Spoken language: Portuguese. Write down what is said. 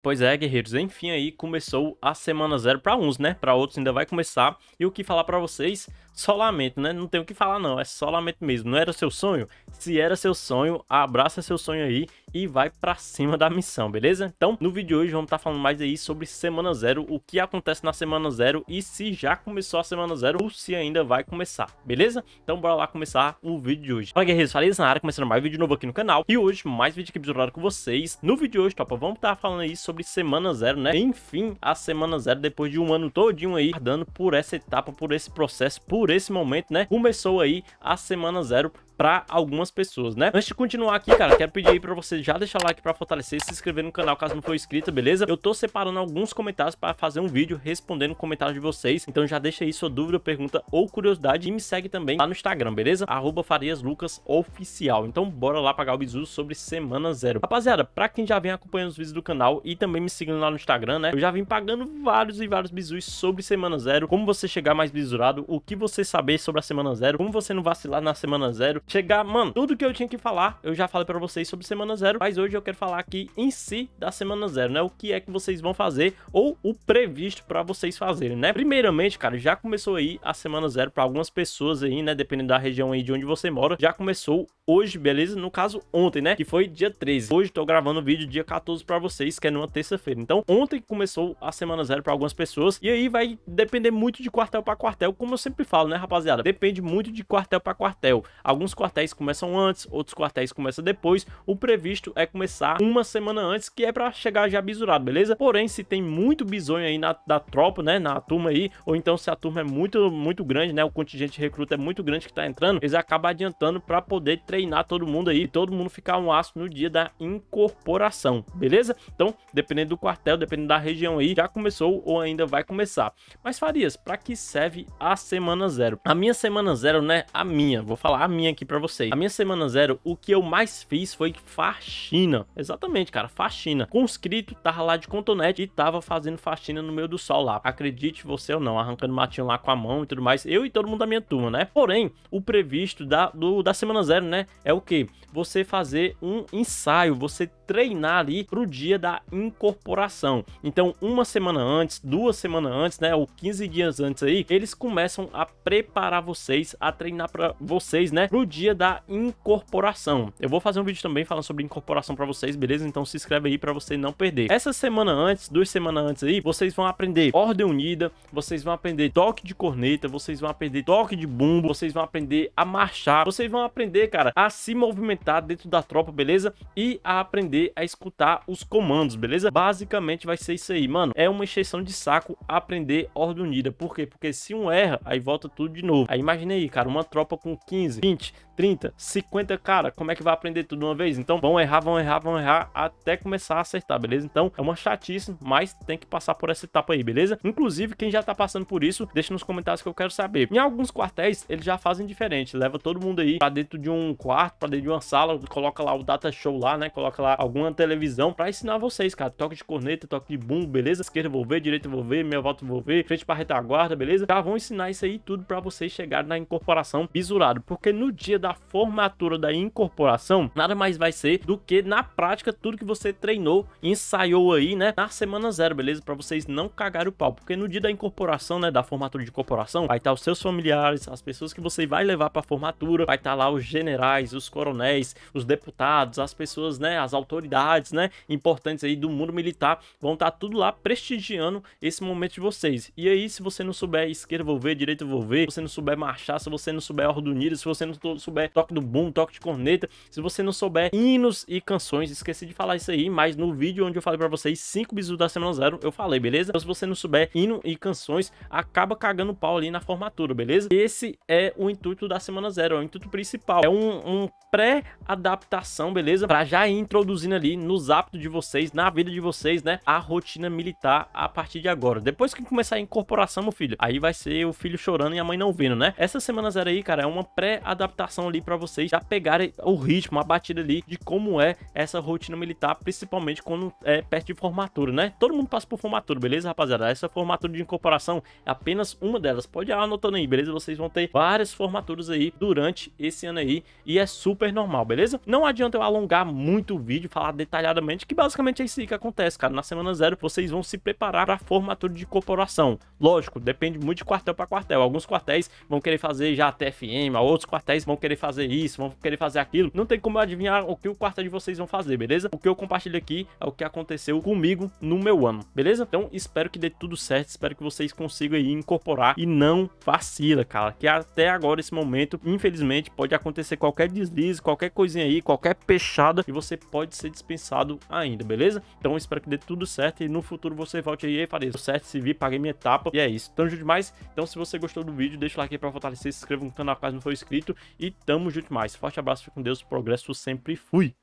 Pois é, guerreiros, enfim aí começou a semana zero para uns, né? Para outros ainda vai começar. E o que falar para vocês só lamento, né? Não tem o que falar, não. É só lamento mesmo. Não era seu sonho? Se era seu sonho, abraça seu sonho aí e vai para cima da missão, beleza? Então, no vídeo de hoje, vamos estar tá falando mais aí sobre semana zero, o que acontece na semana zero e se já começou a semana zero ou se ainda vai começar, beleza? Então, bora lá começar o vídeo de hoje. Fala, guerreiros, falei na área, começando mais vídeo novo aqui no canal e hoje mais vídeo aqui episódio com vocês. No vídeo de hoje, topa, vamos estar tá falando aí sobre semana zero, né? Enfim, a semana zero, depois de um ano todinho aí, dando por essa etapa, por esse processo, por por esse momento, né? Começou aí a semana zero para algumas pessoas, né? Antes de continuar aqui, cara, quero pedir aí para você já deixar like para fortalecer e se inscrever no canal caso não for inscrito, beleza? Eu tô separando alguns comentários para fazer um vídeo respondendo comentários de vocês, então já deixa aí sua dúvida, pergunta ou curiosidade e me segue também lá no Instagram, beleza? Arroba FariasLucasOficial. Então bora lá pagar o bizu sobre Semana Zero. Rapaziada, para quem já vem acompanhando os vídeos do canal e também me seguindo lá no Instagram, né? Eu já vim pagando vários e vários bizus sobre Semana Zero, como você chegar mais bizurado, o que você saber sobre a Semana Zero, como você não vacilar na Semana Zero, chegar, mano, tudo que eu tinha que falar, eu já falei para vocês sobre semana zero, mas hoje eu quero falar aqui em si da semana zero, né? O que é que vocês vão fazer ou o previsto para vocês fazerem, né? Primeiramente, cara, já começou aí a semana zero para algumas pessoas aí, né, dependendo da região aí de onde você mora, já começou hoje, beleza? No caso ontem, né, que foi dia 13. Hoje tô gravando o vídeo dia 14 para vocês, que é numa terça-feira. Então, ontem começou a semana zero para algumas pessoas e aí vai depender muito de quartel para quartel, como eu sempre falo, né, rapaziada? Depende muito de quartel para quartel. Alguns quartéis começam antes, outros quartéis começam depois. O previsto é começar uma semana antes, que é para chegar já bisurado, beleza? Porém, se tem muito bisonho aí na, da tropa, né, na turma aí, ou então se a turma é muito, muito grande, né, o contingente de recruta é muito grande que tá entrando, eles acabam adiantando para poder treinar todo mundo aí, todo mundo ficar um aço no dia da incorporação, beleza? Então, dependendo do quartel, dependendo da região aí, já começou ou ainda vai começar. Mas Farias, para que serve a semana zero? A minha semana zero, né, a minha, vou falar a minha aqui para vocês. A minha semana zero, o que eu mais fiz foi faxina. Exatamente, cara, faxina. Conscrito tava lá de contonete e tava fazendo faxina no meio do sol lá. Acredite você ou não, arrancando matinho lá com a mão e tudo mais. Eu e todo mundo da minha turma, né? Porém, o previsto da, do, da semana zero, né? É o que? Você fazer um ensaio, você treinar ali pro dia da incorporação. Então, uma semana antes, duas semanas antes, né? Ou 15 dias antes aí, eles começam a preparar vocês, a treinar para vocês, né? Pro dia dia da incorporação. Eu vou fazer um vídeo também falando sobre incorporação para vocês, beleza? Então se inscreve aí para você não perder. Essa semana antes, duas semanas antes aí, vocês vão aprender ordem unida, vocês vão aprender toque de corneta, vocês vão aprender toque de bumbo, vocês vão aprender a marchar, vocês vão aprender, cara, a se movimentar dentro da tropa, beleza? E a aprender a escutar os comandos, beleza? Basicamente vai ser isso aí, mano. É uma exceção de saco aprender ordem unida. Por quê? Porque se um erra, aí volta tudo de novo. Aí imagina aí, cara, uma tropa com 15, 20, 30, 50, cara, como é que vai aprender tudo uma vez? Então vão errar, vão errar, vão errar até começar a acertar, beleza? Então é uma chatice, mas tem que passar por essa etapa aí, beleza? Inclusive, quem já tá passando por isso, deixa nos comentários que eu quero saber. Em alguns quartéis, eles já fazem diferente, leva todo mundo aí pra dentro de um quarto, pra dentro de uma sala, coloca lá o data show lá, né? Coloca lá alguma televisão pra ensinar vocês, cara. Toque de corneta, toque de bumbo, beleza? Esquerda vou ver, direita vou ver, minha volta vou ver, frente pra retaguarda, beleza? Já vão ensinar isso aí tudo pra vocês chegarem na incorporação bisurado, porque no dia da da formatura da incorporação, nada mais vai ser do que na prática tudo que você treinou, ensaiou aí, né, na semana zero, beleza? Para vocês não cagarem o pau, porque no dia da incorporação, né, da formatura de incorporação, vai estar tá os seus familiares, as pessoas que você vai levar para formatura, vai estar tá lá os generais, os coronéis, os deputados, as pessoas, né, as autoridades, né, importantes aí do mundo militar, vão estar tá tudo lá prestigiando esse momento de vocês. E aí, se você não souber esquerda, vou ver, direita, vou ver, se você não souber marchar, se você não souber ordunir, se você não souber souber toque do boom, toque de corneta, se você não souber hinos e canções, esqueci de falar isso aí, mas no vídeo onde eu falei para vocês 5 bisus da semana zero, eu falei, beleza? Então se você não souber hino e canções, acaba cagando pau ali na formatura, beleza? Esse é o intuito da semana zero, é o intuito principal. É um, um pré-adaptação, beleza? Para já ir introduzindo ali nos hábitos de vocês, na vida de vocês, né? A rotina militar a partir de agora. Depois que começar a incorporação, meu filho, aí vai ser o filho chorando e a mãe não vendo, né? Essa semana zero aí, cara, é uma pré-adaptação informação ali para vocês já pegarem o ritmo, a batida ali de como é essa rotina militar, principalmente quando é perto de formatura, né? Todo mundo passa por formatura, beleza, rapaziada? Essa formatura de incorporação é apenas uma delas. Pode ir anotando aí, beleza? Vocês vão ter várias formaturas aí durante esse ano aí e é super normal, beleza? Não adianta eu alongar muito o vídeo, falar detalhadamente, que basicamente é isso que acontece, cara. Na semana zero vocês vão se preparar para formatura de incorporação. Lógico, depende muito de quartel para quartel. Alguns quartéis vão querer fazer já TFM, outros quartéis vão querer querer fazer isso, vão querer fazer aquilo. Não tem como eu adivinhar o que o quarto de vocês vão fazer, beleza? O que eu compartilho aqui é o que aconteceu comigo no meu ano, beleza? Então espero que dê tudo certo, espero que vocês consigam aí incorporar e não vacila, cara. Que até agora, esse momento, infelizmente, pode acontecer qualquer deslize, qualquer coisinha aí, qualquer peixada e você pode ser dispensado ainda, beleza? Então espero que dê tudo certo e no futuro você volte aí e farei certo, se vi, paguei minha etapa e é isso. junto demais. Então, se você gostou do vídeo, deixa o like aí pra fortalecer, se inscreva no canal caso não for inscrito e tamo junto mais. Forte abraço, fique com Deus, progresso sempre fui.